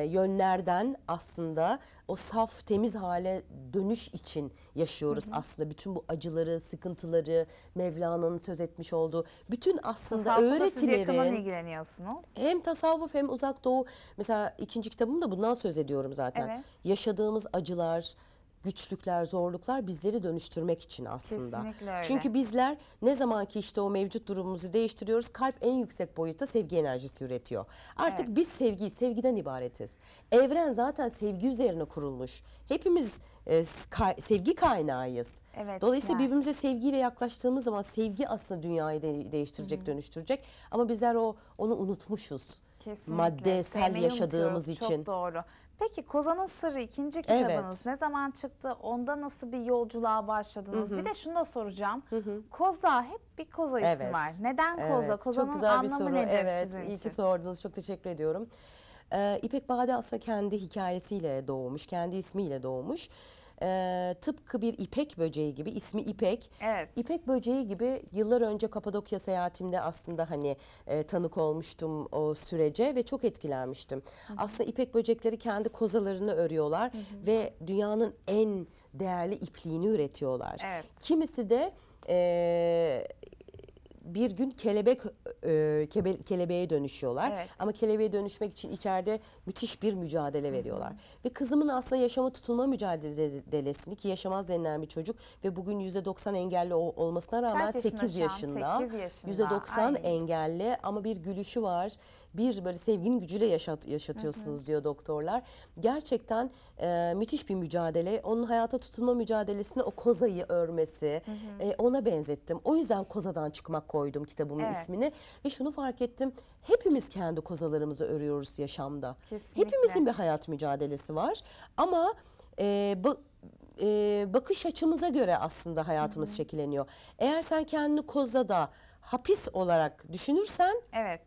yönlerden aslında o saf temiz hale dönüş için yaşıyoruz hı hı. aslında bütün bu acıları, sıkıntıları, Mevlana'nın söz etmiş olduğu bütün aslında Tasavvufla öğretilerin siz ilgileniyorsunuz. Hem tasavvuf hem uzak doğu mesela ikinci kitabımda bundan söz ediyorum zaten. Evet. Yaşadığımız acılar, güçlükler, zorluklar bizleri dönüştürmek için aslında. Kesinlikle öyle. Çünkü bizler ne zaman ki işte o mevcut durumumuzu değiştiriyoruz, kalp en yüksek boyutta sevgi enerjisi üretiyor. Artık evet. biz sevgi, sevgiden ibaretiz. Evren zaten sevgi üzerine kurulmuş. Hepimiz e, ka sevgi kaynağıyız. Evet, Dolayısıyla yani. birbirimize sevgiyle yaklaştığımız zaman sevgi aslında dünyayı de değiştirecek, Hı -hı. dönüştürecek. Ama bizler o onu unutmuşuz. Kesinlikle. Maddesel Sevmeyi yaşadığımız unutuyoruz. için. Çok doğru. Peki Kozan'ın Sırrı ikinci kitabınız evet. ne zaman çıktı? Onda nasıl bir yolculuğa başladınız? Hı hı. Bir de şunu da soracağım. Hı hı. Koza hep bir Koza evet. ismi var. Neden Koza? Evet. Koza'nın Çok güzel anlamı bir soru. nedir evet. sizin için? ki sordunuz. Çok teşekkür ediyorum. Ee, İpek Bade aslında kendi hikayesiyle doğmuş, kendi ismiyle doğmuş e, tıpkı bir ipek böceği gibi ismi ipek. Evet. İpek böceği gibi yıllar önce Kapadokya seyahatimde aslında hani e, tanık olmuştum o sürece ve çok etkilenmiştim. Hı -hı. Aslında ipek böcekleri kendi kozalarını örüyorlar Hı -hı. ve dünyanın en değerli ipliğini üretiyorlar. Evet. Kimisi de e, bir gün kelebek e, kebe, kelebeğe dönüşüyorlar. Evet. Ama kelebeğe dönüşmek için içeride müthiş bir mücadele veriyorlar. Hı -hı. Ve kızımın aslında yaşama tutulma mücadelesini ki yaşamaz denilen bir çocuk ve bugün %90 engelli olmasına rağmen Kaç yaşında 8 yaşında, 8 yaşında. %90 Aynen. engelli ama bir gülüşü var bir böyle sevginin gücüyle yaşat, yaşatıyorsunuz hı diyor doktorlar. Gerçekten e, müthiş bir mücadele. Onun hayata tutunma mücadelesine o kozayı örmesi hı hı. E, ona benzettim. O yüzden kozadan çıkmak koydum kitabımın evet. ismini ve şunu fark ettim. Hepimiz kendi kozalarımızı örüyoruz yaşamda. Kesinlikle. Hepimizin bir hayat mücadelesi var ama e, bu e, bakış açımıza göre aslında hayatımız Hı-hı. şekilleniyor. Eğer sen kendini kozada hapis olarak düşünürsen evet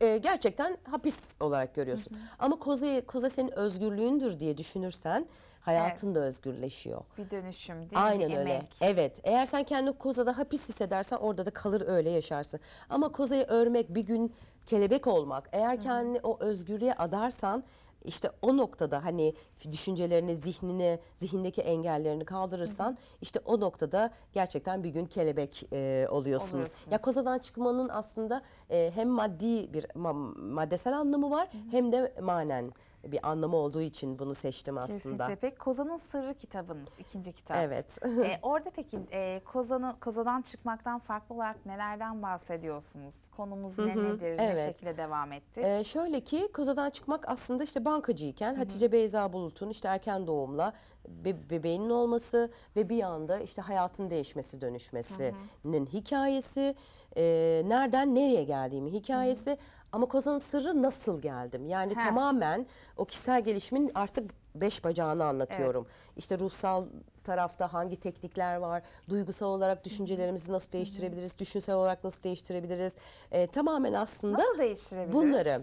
e, gerçekten hapis olarak görüyorsun. Hı hı. Ama koza, koza senin özgürlüğündür diye düşünürsen hayatın evet. da özgürleşiyor. Bir dönüşüm değil Aynen mi? öyle. Emek. Evet. Eğer sen kendini kozada hapis hissedersen orada da kalır öyle yaşarsın. Ama kozayı örmek bir gün kelebek olmak eğer kendini hı hı. o özgürlüğe adarsan işte o noktada hani düşüncelerini, zihnini, zihindeki engellerini kaldırırsan hı hı. işte o noktada gerçekten bir gün kelebek e, oluyorsunuz. Oluyorsun. Ya kozadan çıkmanın aslında e, hem maddi bir ma maddesel anlamı var hı hı. hem de manen bir anlamı olduğu için bunu seçtim aslında. Kesinlikle. Peki Kozan'ın Sırrı kitabınız, ikinci kitap. Evet. ee, orada peki e, Kozan'ı, Kozan'dan çıkmaktan farklı olarak nelerden bahsediyorsunuz? Konumuz ne Hı -hı. nedir? Evet. Ne şekilde devam etti? Ee, şöyle ki Kozan'dan çıkmak aslında işte bankacıyken Hı -hı. Hatice Beyza Bulut'un işte erken doğumla be bebeğinin olması ve bir anda işte hayatın değişmesi dönüşmesinin Hı -hı. hikayesi, e, nereden nereye geldiğimi hikayesi... Hı -hı ama Kozan'ın sırrı nasıl geldim? Yani He. tamamen o kişisel gelişimin artık beş bacağını anlatıyorum. Evet. İşte ruhsal tarafta hangi teknikler var, duygusal olarak düşüncelerimizi nasıl değiştirebiliriz, düşünsel olarak nasıl değiştirebiliriz? Ee, tamamen aslında nasıl değiştirebiliriz? bunları.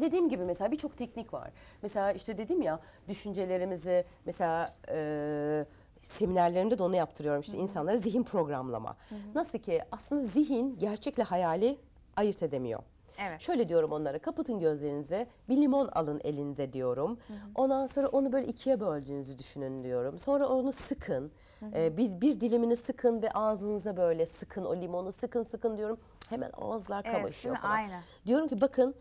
Dediğim gibi mesela birçok teknik var. Mesela işte dedim ya düşüncelerimizi mesela... E, seminerlerimde de onu yaptırıyorum işte insanlara zihin programlama. Hı -hı. Nasıl ki aslında zihin gerçekle hayali ayırt edemiyor. Evet. Şöyle diyorum onlara kapatın gözlerinizi bir limon alın elinize diyorum. Hı hı. Ondan sonra onu böyle ikiye böldüğünüzü düşünün diyorum. Sonra onu sıkın. Hı hı. E, bir, bir dilimini sıkın ve ağzınıza böyle sıkın o limonu sıkın sıkın diyorum. Hemen ağızlar evet, falan. Aynen. Diyorum ki bakın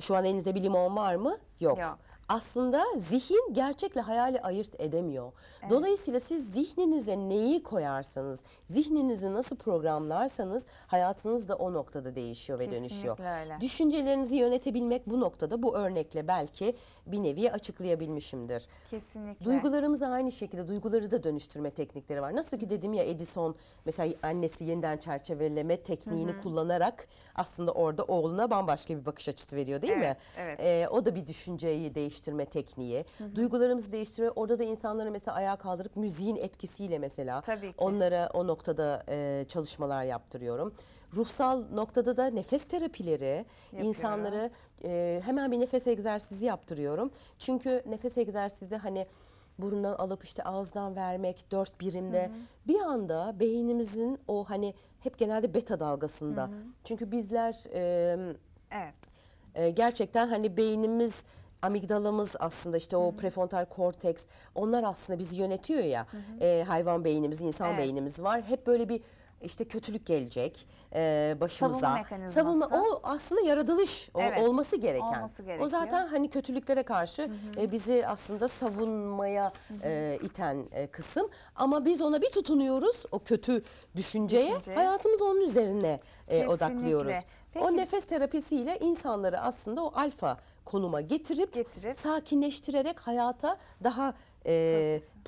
şu an elinizde bir limon var mı? Yok. Yok aslında zihin gerçekle hayali ayırt edemiyor. Evet. Dolayısıyla siz zihninize neyi koyarsanız, zihninizi nasıl programlarsanız hayatınız da o noktada değişiyor ve Kesinlikle dönüşüyor. Öyle. Düşüncelerinizi yönetebilmek bu noktada bu örnekle belki bir nevi açıklayabilmişimdir. Kesinlikle. Duygularımızı aynı şekilde duyguları da dönüştürme teknikleri var. Nasıl ki dedim ya Edison mesela annesi yeniden çerçeveleme tekniğini hı hı. kullanarak aslında orada oğluna bambaşka bir bakış açısı veriyor değil evet, mi? Evet. Ee, o da bir düşünceyi değiştiriyor değiştirme tekniği, hı hı. duygularımızı değiştirme. Orada da insanları mesela ayağa kaldırıp müziğin etkisiyle mesela onlara o noktada e, çalışmalar yaptırıyorum. Ruhsal noktada da nefes terapileri Yapıyorum. insanları e, hemen bir nefes egzersizi yaptırıyorum. Çünkü nefes egzersizi hani burundan alıp işte ağızdan vermek dört birimde hı hı. bir anda beynimizin o hani hep genelde beta dalgasında. Hı hı. Çünkü bizler e, evet. e, gerçekten hani beynimiz amigdalamız aslında işte o Hı -hı. prefrontal korteks onlar aslında bizi yönetiyor ya. Hı -hı. E, hayvan beynimiz, insan evet. beynimiz var. Hep böyle bir işte kötülük gelecek e, başımıza. Savunma mekanizması. Savunma, o aslında yaratılış o, evet. olması gereken. Olması o zaten hani kötülüklere karşı hı hı. E, bizi aslında savunmaya hı hı. E, iten e, kısım. Ama biz ona bir tutunuyoruz o kötü düşünceye Düşünce. hayatımız onun üzerine e, odaklıyoruz. Peki. O nefes terapisiyle insanları aslında o alfa konuma getirip, getirip. sakinleştirerek hayata daha e,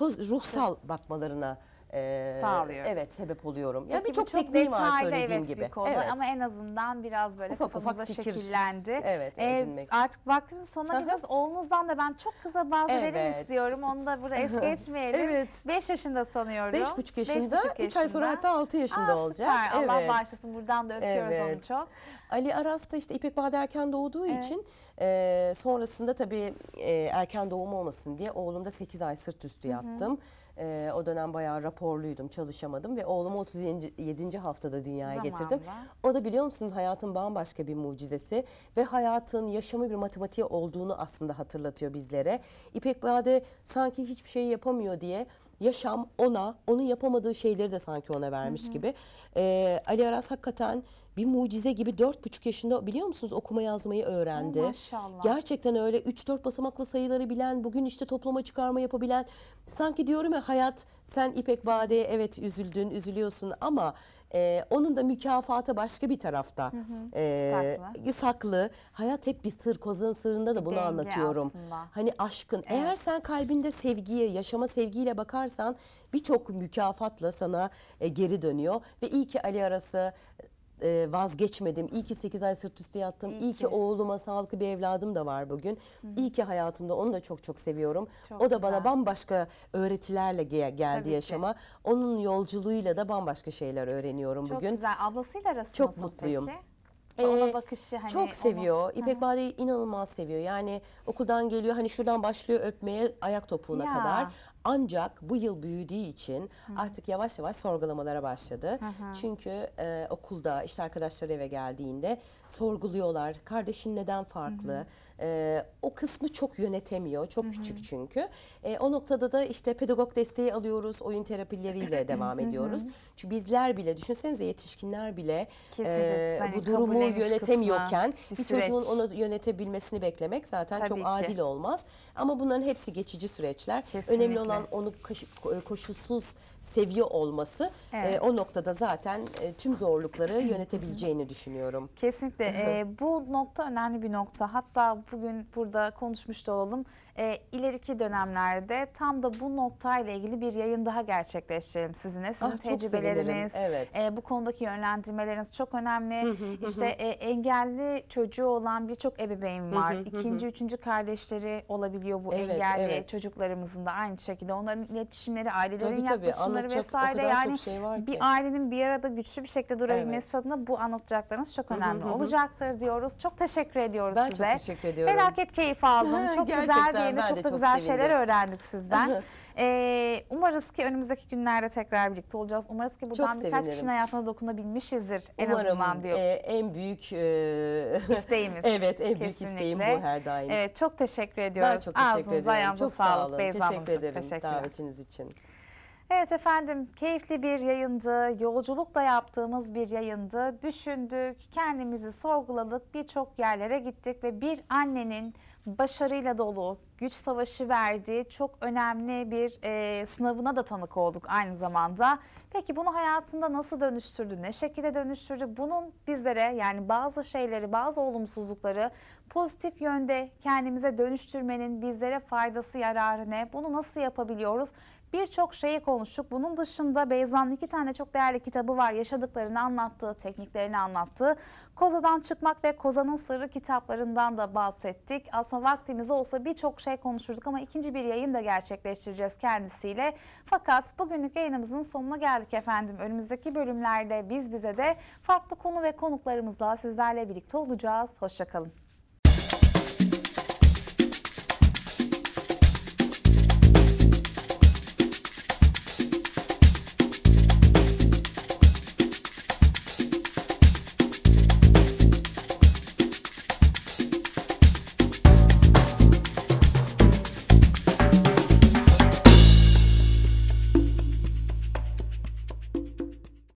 ruhsal bakmalarına e, sağlıyoruz. Evet sebep oluyorum. Yani birçok tekniği var söylediğim evet, gibi. Bir konu evet. ama en azından biraz böyle ufak, ufak şekillendi. Evet, ee, artık vaktimizin sonuna geliyoruz. Oğlunuzdan da ben çok kısa bahsederim evet. istiyorum. Onu da burada es geçmeyelim. evet. 5 yaşında sanıyorum. buçuk yaşında. 3 ay sonra hatta altı yaşında Aa, olacak. Süper. Evet. Allah bağışlasın. Buradan da öpüyoruz evet. onu çok. Ali Aras da işte İpek Bade erken doğduğu evet. için e, sonrasında tabii e, erken doğum olmasın diye oğlumda 8 ay sırt üstü yattım. Hı -hı. E, o dönem bayağı raporluydum, çalışamadım ve oğlumu 37. haftada dünyaya Zamanla. getirdim. O da biliyor musunuz hayatın bambaşka bir mucizesi ve hayatın yaşamı bir matematiği olduğunu aslında hatırlatıyor bizlere. İpek Bade sanki hiçbir şey yapamıyor diye yaşam ona, onun yapamadığı şeyleri de sanki ona vermiş hı hı. gibi. Ee, Ali Aras hakikaten bir mucize gibi dört buçuk yaşında biliyor musunuz okuma yazmayı öğrendi. Hı, maşallah. Gerçekten öyle üç dört basamaklı sayıları bilen, bugün işte toplama çıkarma yapabilen. Sanki diyorum ya hayat sen İpek Vade'ye evet üzüldün, üzülüyorsun ama e, onun da mükafatı başka bir tarafta. Hı hı. Ee, e, saklı. Hayat hep bir sır. Kozanın sırrında da bunu Denge anlatıyorum. Aslında. Hani aşkın. Evet. Eğer sen kalbinde sevgiye, yaşama sevgiyle bakarsan birçok mükafatla sana e, geri dönüyor. Ve iyi ki Ali arası e, vazgeçmedim. İyi ki 8 ay sırt üstü yattım. İyi, İyi ki. ki oğluma sağlıklı bir evladım da var bugün. Hı. İyi ki hayatımda onu da çok çok seviyorum. Çok o da güzel. bana bambaşka öğretilerle ge geldi Tabii yaşama. Ki. Onun yolculuğuyla da bambaşka şeyler öğreniyorum çok bugün. Çok güzel. Ablasıyla arasında. Çok mutluyum. Peki? Ee, ona bakışı hani çok seviyor. Onu... İpek Bade'yi inanılmaz seviyor. Yani okuldan geliyor hani şuradan başlıyor öpmeye ayak topuğuna ya. kadar. Ancak bu yıl büyüdüğü için Hı. artık yavaş yavaş sorgulamalara başladı. Hı hı. Çünkü e, okulda işte arkadaşları eve geldiğinde sorguluyorlar. Kardeşin neden farklı? Hı hı. Ee, o kısmı çok yönetemiyor. Çok Hı -hı. küçük çünkü. E, o noktada da işte pedagog desteği alıyoruz. Oyun terapileriyle devam ediyoruz. Hı -hı. Çünkü bizler bile düşünsenize yetişkinler bile e, Kesinlikle. e, hani bu durumu yönetemiyorken bir, bir çocuğun onu yönetebilmesini beklemek zaten Tabii çok ki. adil olmaz. Ama bunların hepsi geçici süreçler. Kesinlikle. Önemli olan onu koşulsuz seviyor olması e, Evet. e, o noktada zaten e, tüm zorlukları yönetebileceğini düşünüyorum. Kesinlikle Ee, bu nokta önemli bir nokta. Hatta bugün burada konuşmuş da olalım e, ileriki dönemlerde tam da bu noktayla ilgili bir yayın daha gerçekleştirelim sizinle. Sizin ah, tecrübeleriniz, evet. e, bu konudaki yönlendirmeleriniz çok önemli. İşte E, engelli çocuğu olan birçok ebeveyn var. Hı İkinci, üçüncü kardeşleri olabiliyor bu evet, engelli evet. çocuklarımızın da aynı şekilde. Onların iletişimleri, ailelerin tabii, yaklaşımları tabii. vesaire. yani şey bir ailenin bir arada güçlü bir şekilde durabilmesi evet. adına bu anlatacaklarınız çok önemli olacaktır diyoruz. Çok teşekkür ediyoruz ben size. Ben çok teşekkür ediyorum. Felaket keyif aldım. Çok güzel yeni ben çok da çok güzel sevindim. şeyler öğrendik sizden. Ee, umarız ki önümüzdeki günlerde tekrar birlikte olacağız. Umarız ki buradan Çok birkaç kişinin hayatına dokunabilmişizdir en Umarım, azından diyor. E, en büyük e... isteğimiz. evet en Kesinlikle. büyük isteğim bu her daim. Evet çok teşekkür ediyoruz. Ben çok teşekkür Ağzınıza, ederim. Çok sağ olun. teşekkür ederim davetiniz için. Evet efendim keyifli bir yayındı, yolculukla yaptığımız bir yayındı. Düşündük, kendimizi sorguladık, birçok yerlere gittik ve bir annenin başarıyla dolu, güç savaşı verdiği çok önemli bir e, sınavına da tanık olduk aynı zamanda. Peki bunu hayatında nasıl dönüştürdü, ne şekilde dönüştürdü? Bunun bizlere yani bazı şeyleri, bazı olumsuzlukları pozitif yönde kendimize dönüştürmenin bizlere faydası, yararı ne? Bunu nasıl yapabiliyoruz? Birçok şeyi konuştuk. Bunun dışında Beyza'nın iki tane çok değerli kitabı var. Yaşadıklarını anlattığı, tekniklerini anlattığı. Koza'dan çıkmak ve Koza'nın sırrı kitaplarından da bahsettik. Aslında vaktimiz olsa birçok şey konuşurduk ama ikinci bir yayın da gerçekleştireceğiz kendisiyle. Fakat bugünlük yayınımızın sonuna geldik efendim. Önümüzdeki bölümlerde biz bize de farklı konu ve konuklarımızla sizlerle birlikte olacağız. Hoşçakalın.